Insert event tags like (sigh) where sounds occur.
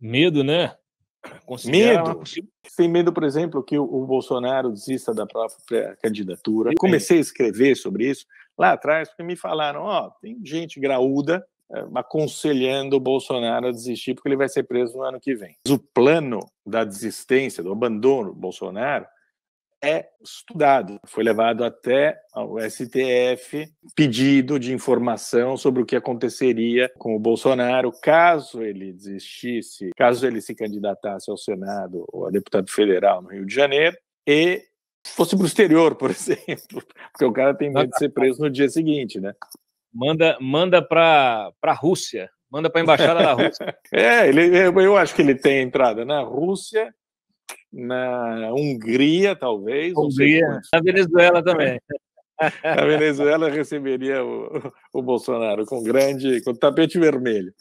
Medo, né? medo. Tem medo, por exemplo, que o, o Bolsonaro desista da própria candidatura. Eu comecei a escrever sobre isso lá atrás, porque me falaram: ó, oh, tem gente graúda eh, aconselhando o Bolsonaro a desistir, porque ele vai ser preso no ano que vem. O plano da desistência, do abandono do Bolsonaro, é estudado. Foi levado até ao STF pedido de informação sobre o que aconteceria com o Bolsonaro caso ele desistisse, caso ele se candidatasse ao Senado ou a deputado federal no Rio de Janeiro e fosse para o exterior, por (laughs) exemplo, porque o cara tem medo de ser preso no dia seguinte, né? Manda, manda para a Rússia, manda para a embaixada da Rússia. (laughs) é, ele, eu acho que ele tem entrada na Rússia na Hungria, talvez. Hungria, na Venezuela também. A Venezuela receberia o, o Bolsonaro com grande, com tapete vermelho.